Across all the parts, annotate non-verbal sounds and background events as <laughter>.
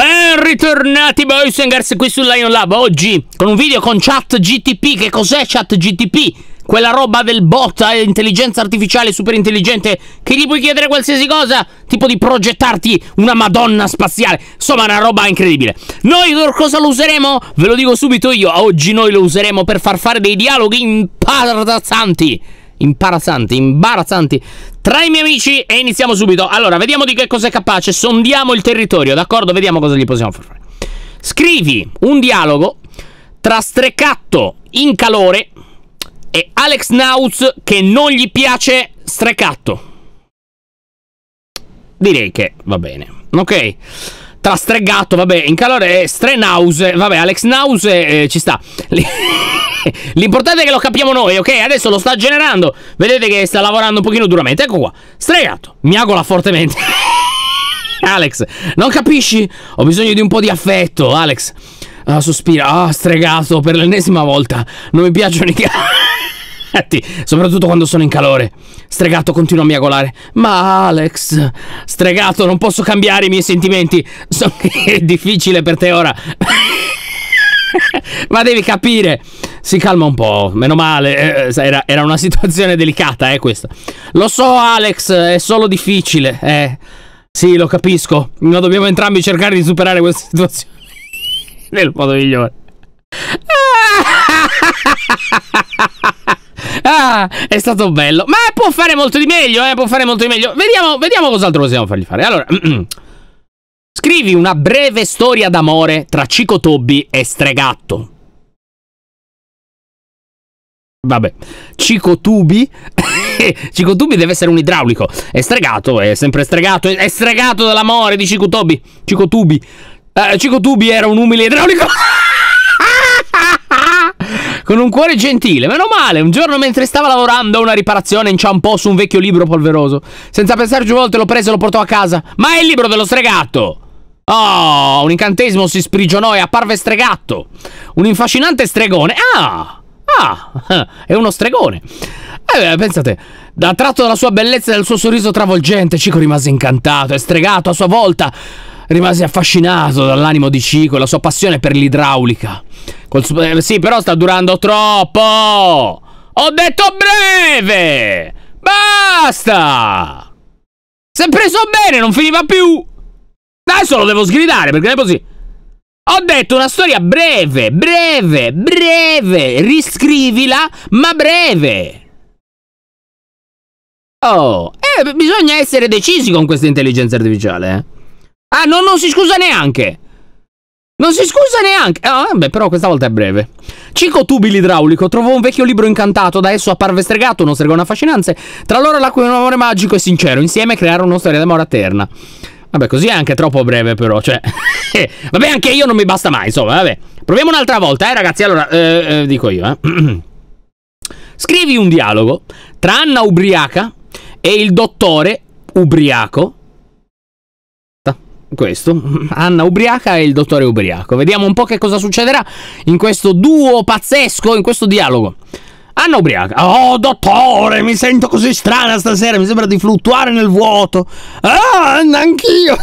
Ben ritornati boys and girls qui su Lion Lab Oggi con un video con chat GTP Che cos'è chat GTP? Quella roba del bot, intelligenza artificiale super intelligente Che gli puoi chiedere qualsiasi cosa Tipo di progettarti una madonna spaziale Insomma una roba incredibile Noi cosa lo useremo? Ve lo dico subito io Oggi noi lo useremo per far fare dei dialoghi imbarazzanti imbarazzanti, imbarazzanti tra i miei amici e iniziamo subito. Allora, vediamo di che cosa è capace, sondiamo il territorio, d'accordo? Vediamo cosa gli possiamo far fare. Scrivi un dialogo tra Strecatto in calore e Alex Nauz che non gli piace Strecatto. Direi che va bene. Ok. Tra Stregatto, vabbè, in calore e Strenause, vabbè, Alex Nause eh, ci sta. <laughs> <laughs> L'importante è che lo capiamo noi, ok? Adesso lo sta generando. Vedete che sta lavorando un pochino duramente. Ecco qua. Stregato. Miagola fortemente. <laughs> Alex, non capisci? Ho bisogno di un po' di affetto, Alex. Ah, sospira. Ah, stregato per l'ennesima volta. Non mi piacciono i <laughs> gatti. Soprattutto quando sono in calore. Stregato continua a miagolare. Ma Alex, stregato, non posso cambiare i miei sentimenti. So che è difficile per te ora. Ma devi capire, si calma un po', meno male, eh, eh, era, era una <laughs> situazione delicata eh, questa. Lo so Alex, è solo difficile, eh. Sì, lo capisco, ma dobbiamo entrambi cercare di superare questa <laughs> situazione nel modo migliore. <laughs> Ah, è stato bello. Ma può fare molto di meglio, eh? Può fare molto di meglio. Vediamo, vediamo cos'altro possiamo fargli fare. Allora, <clears throat> scrivi una breve storia d'amore tra Cico Tobbi e Stregatto. Vabbè, Cico Tubi. <laughs> Cico Tubi deve essere un idraulico. È stregato, è sempre stregato. È stregato dall'amore di Cico Tobi. Cico Tubi. Uh, Cico Tubi era un umile idraulico. <laughs> Con un cuore gentile, meno male. Un giorno mentre stava lavorando a una riparazione inciampò su un vecchio libro polveroso. Senza pensarci due volte lo prese e lo portò a casa. Ma è il libro dello stregato! Oh, un incantesimo si sprigionò e apparve stregato. Un infascinante stregone. Ah! Ah, <laughs> è uno stregone. Eh, eh pensate, da tratto dalla sua bellezza e dal suo sorriso travolgente, Cico rimase incantato e stregato a sua volta. Rimase affascinato dall'animo di Cico e la sua passione per l'idraulica. Eh, sì, però sta durando troppo. Ho detto breve. Basta. Si è preso bene, non finiva più. Adesso lo devo sgridare perché è così. Ho detto una storia breve, breve, breve. Riscrivila, ma breve. Oh, eh, bisogna essere decisi con questa intelligenza artificiale. Eh. Ah, no, non si scusa neanche. Non si scusa neanche. Ah, beh, però questa volta è breve. Cico Tubi l'idraulico trovò un vecchio libro incantato, da esso apparve stregato, uno stregone affascinante. Tra loro l'acqua di un amore magico e sincero, insieme crearono una storia d'amore eterna. Vabbè, così è anche troppo breve, però. Cioè, <laughs> vabbè, anche io non mi basta mai. Insomma, vabbè. Proviamo un'altra volta, eh, ragazzi. Allora, eh, eh, dico io, eh. <clears throat> Scrivi un dialogo tra Anna ubriaca e il dottore ubriaco. Questo, <laughs> Anna ubriaca e il dottore ubriaco. Vediamo un po' che cosa succederà in questo duo pazzesco, in questo dialogo. Anna ah, ubriaca. Oh, dottore, mi sento così strana stasera. Mi sembra di fluttuare nel vuoto. Ah, Anna, anch'io.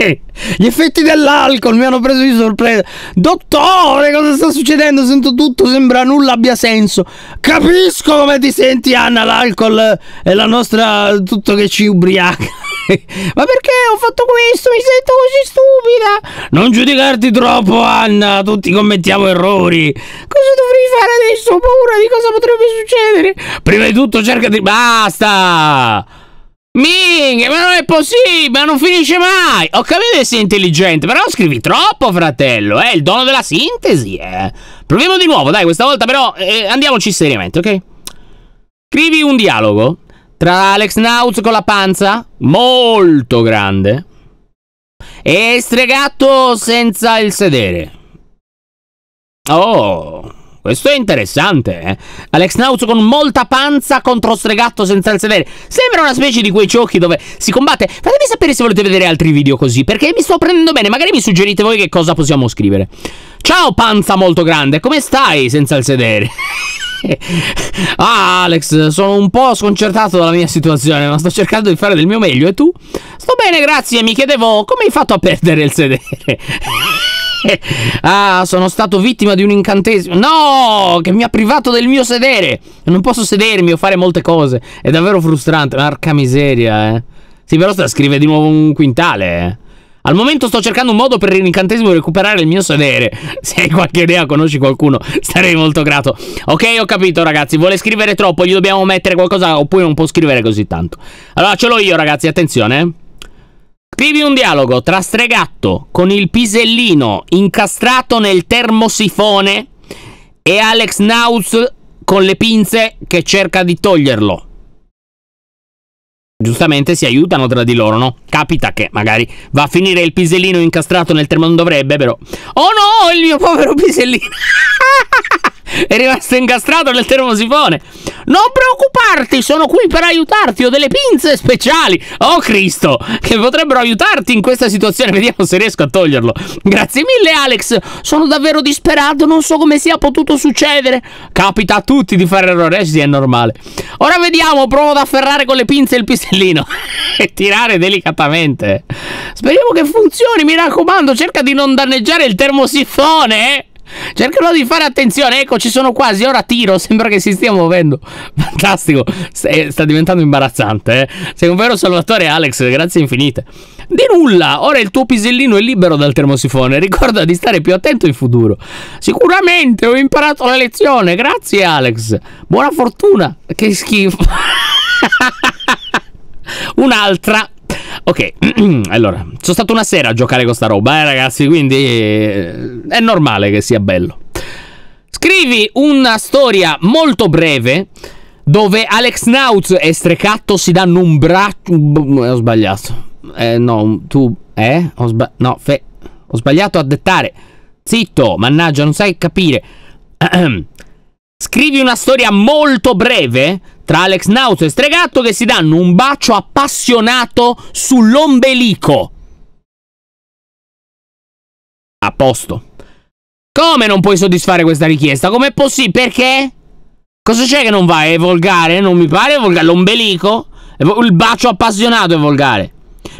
<laughs> Gli effetti dell'alcol mi hanno preso di sorpresa. Dottore, cosa sta succedendo? Sento tutto, sembra nulla abbia senso. Capisco come ti senti, Anna. L'alcol è la nostra. tutto che ci ubriaca. <laughs> Ma perché ho fatto questo? Mi sento così stupida! Non giudicarti troppo, Anna! Tutti commettiamo errori! Cosa dovrei fare adesso? Ho paura di cosa potrebbe succedere! Prima di tutto cerca di... Basta! Minghe, ma non è possibile, ma non finisce mai! Ho capito che sei intelligente, però scrivi troppo, fratello, eh! Il dono della sintesi, eh! Proviamo di nuovo, dai, questa volta però eh, andiamoci seriamente, ok? Scrivi un dialogo tra Alex Nauz con la panza molto grande e stregato senza il sedere. Oh, questo è interessante, eh? Alex Nauz con molta panza contro stregato senza il sedere. Sembra una specie di quei giochi dove si combatte. Fatemi sapere se volete vedere altri video così, perché mi sto prendendo bene. Magari mi suggerite voi che cosa possiamo scrivere. Ciao panza molto grande, come stai senza il sedere? <laughs> <laughs> ah, Alex, sono un po' sconcertato dalla mia situazione, ma sto cercando di fare del mio meglio. E tu? Sto bene, grazie. Mi chiedevo come hai fatto a perdere il sedere. <laughs> ah, sono stato vittima di un incantesimo. No, che mi ha privato del mio sedere. Non posso sedermi o fare molte cose. È davvero frustrante. Marca miseria, eh. Sì, però sta scrive di nuovo un quintale, eh. Al momento sto cercando un modo per l'incantesimo recuperare il mio sedere. <laughs> Se hai qualche idea, conosci qualcuno, starei molto grato. Ok, ho capito, ragazzi. Vuole scrivere troppo, gli dobbiamo mettere qualcosa oppure non può scrivere così tanto. Allora, ce l'ho io, ragazzi, attenzione. Eh. Scrivi un dialogo tra Stregatto con il pisellino incastrato nel termosifone e Alex Naus con le pinze che cerca di toglierlo giustamente si aiutano tra di loro, no? Capita che magari va a finire il pisellino incastrato nel termine non dovrebbe, però. Oh no, il mio povero pisellino! È rimasto incastrato nel termosifone. Non preoccuparti, sono qui per aiutarti. Ho delle pinze speciali. Oh Cristo, che potrebbero aiutarti in questa situazione. Vediamo se riesco a toglierlo. Grazie mille, Alex. Sono davvero disperato. Non so come sia potuto succedere. Capita a tutti di fare errori. Eh sì, è normale. Ora vediamo. Provo ad afferrare con le pinze il pistellino <laughs> e tirare delicatamente. Speriamo che funzioni. Mi raccomando, cerca di non danneggiare il termosifone. Eh? Cercherò di fare attenzione. Ecco, ci sono quasi. Ora tiro. <laughs> Sembra che si stia muovendo. Fantastico. Eh, sta diventando imbarazzante. Eh? Sei un vero salvatore, Alex. Grazie infinite. Di nulla. Ora il tuo pisellino è libero dal termosifone. Ricorda di stare più attento in futuro. Sicuramente ho imparato la lezione. Grazie, Alex. Buona fortuna. Che schifo. <laughs> Un'altra. Ok, <clears throat> allora, sono stato una sera a giocare con sta roba, eh ragazzi, quindi eh, è normale che sia bello. Scrivi una storia molto breve dove Alex Nautz e Strecatto si danno un braccio... Eh, ho sbagliato. Eh, no, tu... Eh? Ho sbagliato... No, fe... Ho sbagliato a dettare. Zitto, mannaggia, non sai capire. <clears throat> Scrivi una storia molto breve tra Alex Nauso e Stregatto che si danno un bacio appassionato sull'ombelico. A posto. Come non puoi soddisfare questa richiesta? Com'è possibile? Perché? Cosa c'è che non va? È volgare? Non mi pare volgare. L'ombelico? Il bacio appassionato è volgare.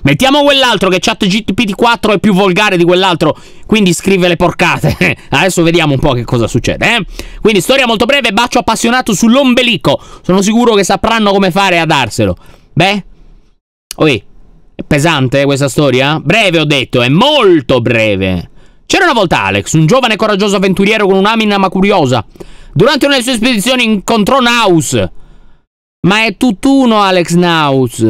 Mettiamo quell'altro che chat GPT-4 è più volgare di quell'altro, quindi scrive le porcate. <laughs> Adesso vediamo un po' che cosa succede, eh? Quindi storia molto breve, bacio appassionato sull'ombelico. Sono sicuro che sapranno come fare a darselo. Beh? Oi, è pesante eh, questa storia? Breve ho detto, è molto breve. C'era una volta Alex, un giovane coraggioso avventuriero con un'amina ma curiosa. Durante una delle sue spedizioni incontrò Naus. Ma è tutt'uno Alex Naus.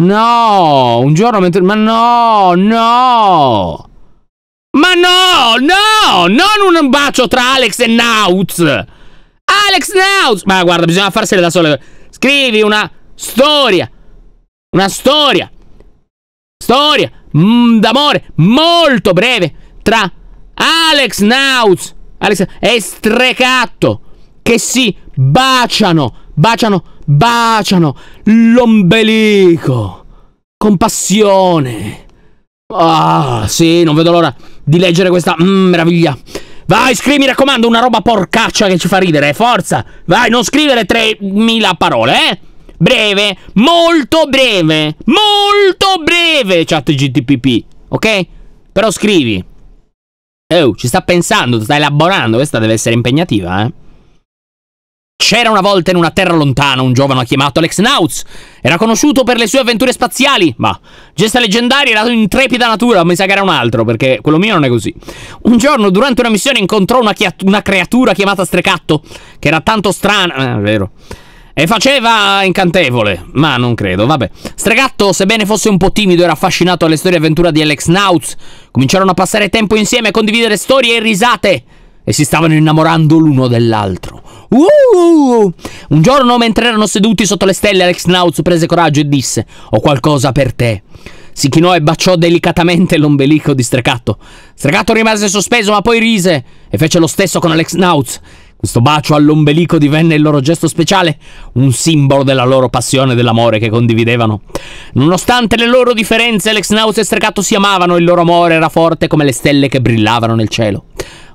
No, un giorno mentre... Ma no, no! Ma no, no! Non un bacio tra Alex e Nauz! Alex Nauz! Ma guarda, bisogna farsene da sole. Scrivi una storia. Una storia. Storia mm, d'amore molto breve tra Alex Nauz Alex e Strecatto che si baciano. Baciano baciano l'ombelico con passione. Ah, sì, non vedo l'ora di leggere questa mm, meraviglia. Vai, scrivi, mi raccomando, una roba porcaccia che ci fa ridere, eh, forza. Vai, non scrivere 3000 parole, eh? Breve, molto breve, molto breve, chat GTPP, ok? Però scrivi. Oh, ci sta pensando, sta elaborando, questa deve essere impegnativa, eh? C'era una volta in una terra lontana un giovane chiamato Alex Nautz. Era conosciuto per le sue avventure spaziali, ma gesta leggendaria era intrepida natura, mi sa che era un altro, perché quello mio non è così. Un giorno, durante una missione, incontrò una, una creatura chiamata Strecatto, che era tanto strana... Eh, è vero... E faceva incantevole, ma non credo, vabbè. Stregatto, sebbene fosse un po' timido, era affascinato alle storie e avventure di Alex Nautz. Cominciarono a passare tempo insieme, a condividere storie e risate. E si stavano innamorando l'uno dell'altro. Uh! Un giorno, mentre erano seduti sotto le stelle, Alex Nauz prese coraggio e disse: Ho qualcosa per te. Si chinò e baciò delicatamente l'ombelico di Stregato. Stregato rimase sospeso, ma poi rise e fece lo stesso con Alex Nauz. Questo bacio all'ombelico divenne il loro gesto speciale, un simbolo della loro passione e dell'amore che condividevano. Nonostante le loro differenze, Alex Naus e Stregato si amavano, il loro amore era forte come le stelle che brillavano nel cielo.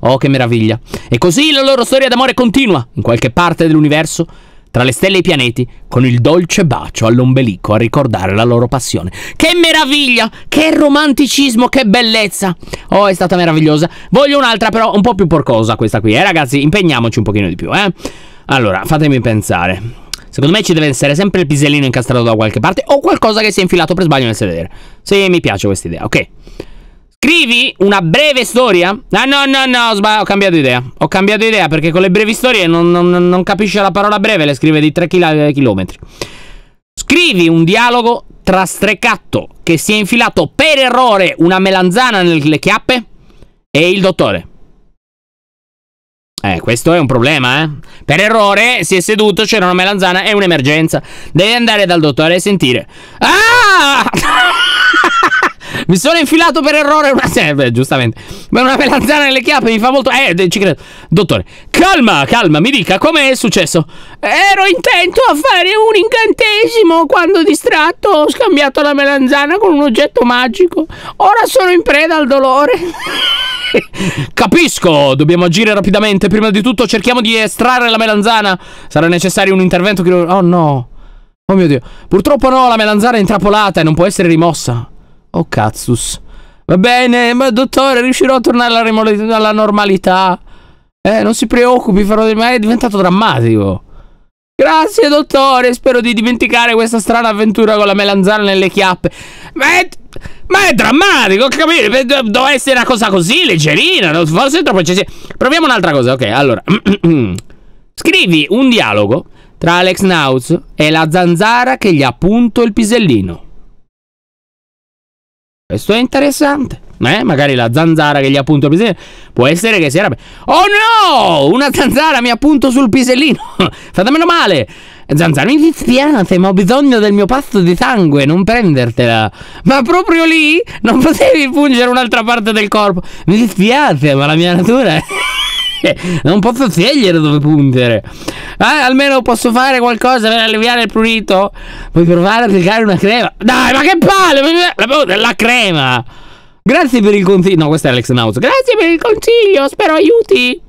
Oh, che meraviglia. E così la loro storia d'amore continua, in qualche parte dell'universo, tra le stelle e i pianeti, con il dolce bacio all'ombelico a ricordare la loro passione. Che meraviglia! Che romanticismo, che bellezza! Oh, è stata meravigliosa. Voglio un'altra, però, un po' più porcosa questa qui, eh, ragazzi? Impegniamoci un pochino di più, eh? Allora, fatemi pensare. Secondo me ci deve essere sempre il pisellino incastrato da qualche parte o qualcosa che si è infilato per sbaglio nel sedere. Sì, mi piace questa idea, ok. Scrivi una breve storia? Ah, no, no, no, ho, ho cambiato idea. Ho cambiato idea perché con le brevi storie non, non, non capisce la parola breve, le scrive di 3 km. Scrivi un dialogo tra strecatto che si è infilato per errore una melanzana nelle chiappe e il dottore. Eh, questo è un problema, eh. Per errore si è seduto, c'era una melanzana, è un'emergenza. Devi andare dal dottore e sentire. Ah! <laughs> Mi sono infilato per errore una. serve, <laughs> eh, giustamente. Ma una melanzana nelle chiappe mi fa molto. Eh, ci credo. Dottore, calma, calma, mi dica come è successo. Ero intento a fare un incantesimo quando distratto ho scambiato la melanzana con un oggetto magico. Ora sono in preda al dolore. <laughs> Capisco, dobbiamo agire rapidamente. Prima di tutto cerchiamo di estrarre la melanzana. Sarà necessario un intervento Oh no. Oh mio Dio. Purtroppo no, la melanzana è intrappolata e non può essere rimossa. Oh, cazzus. Va bene, ma dottore, riuscirò a tornare alla, alla normalità. Eh, non si preoccupi, farò di me. È diventato drammatico. Grazie, dottore. Spero di dimenticare questa strana avventura con la melanzana nelle chiappe. Ma è, ma è drammatico, capite? Doveva essere una cosa così leggerina. Forse è troppo eccessiva. Proviamo un'altra cosa, ok? Allora, <clears throat> scrivi un dialogo tra Alex Naus e la zanzara che gli ha punto il pisellino. Questo è interessante. Eh? Magari la zanzara che gli appunto il pisellino. Può essere che sia. Era... Oh no! Una zanzara mi appunto sul pisellino. <laughs> Fatemelo male. Zanzara, mi dispiace, ma ho bisogno del mio pasto di sangue, non prendertela. Ma proprio lì non potevi pungere un'altra parte del corpo. Mi dispiace, ma la mia natura. è perché non posso scegliere dove puntere. Ah, eh, almeno posso fare qualcosa per alleviare il prurito? Puoi provare a applicare una crema? Dai, ma che palle! La crema! Grazie per il consiglio. No, questo è Alex Naus. Grazie per il consiglio, spero aiuti.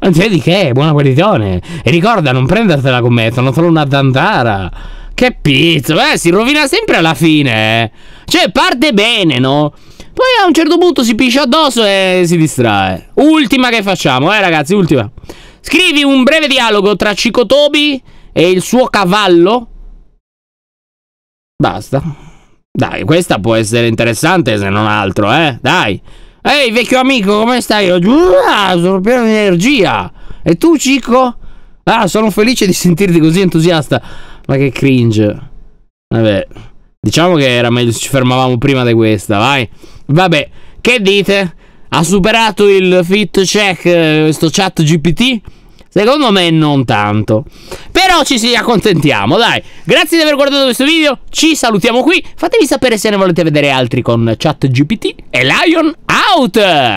Non c'è di che, buona guarigione. E ricorda, non prendertela con me, sono solo una zanzara. Che pizzo, eh, si rovina sempre alla fine. Eh. Cioè, parte bene, no? Poi a un certo punto si piscia addosso e si distrae. Ultima che facciamo, eh ragazzi, ultima. Scrivi un breve dialogo tra Cicotobi e il suo cavallo. Basta. Dai, questa può essere interessante se non altro, eh. Dai. Ehi, vecchio amico, come stai? Uh, sono pieno di energia. E tu, Cico? Ah, sono felice di sentirti così entusiasta. Ma che cringe. Vabbè. Diciamo che era meglio se ci fermavamo prima di questa, vai. Vabbè, che dite? Ha superato il fit check eh, questo chat GPT? Secondo me non tanto. Però ci si accontentiamo, dai. Grazie di aver guardato questo video. Ci salutiamo qui. Fatemi sapere se ne volete vedere altri con chat GPT. E Lion out!